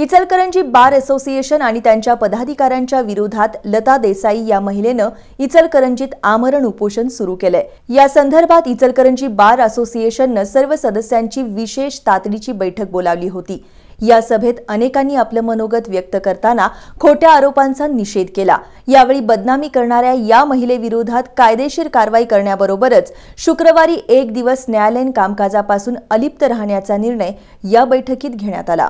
Ichalkaranji bar association आणि त्यांच्या पदाधिकाऱ्यांच्या विरोधात लता देसाई या महिलेनं इचलकरंजीत आमरण उपोषण सुरू केलंय या संदर्भात इचलकरंजी बार असोसिएशननं सर्व सदस्यांची विशेष तातडीची बैठक बोलावली होती या सभेत अनेकांनी आपलं मनोगत व्यक्त करताना खोट्या आरोपांचा निषेध केला यावेळी बदनामी करणाऱ्या या महिलेविरोधात कायदेशीर कारवाई करण्याबरोबरच शुक्रवारी एक दिवस न्यायालयीन कामकाजापासून अलिप्त राहण्याचा निर्णय या बैठकीत घेण्यात आला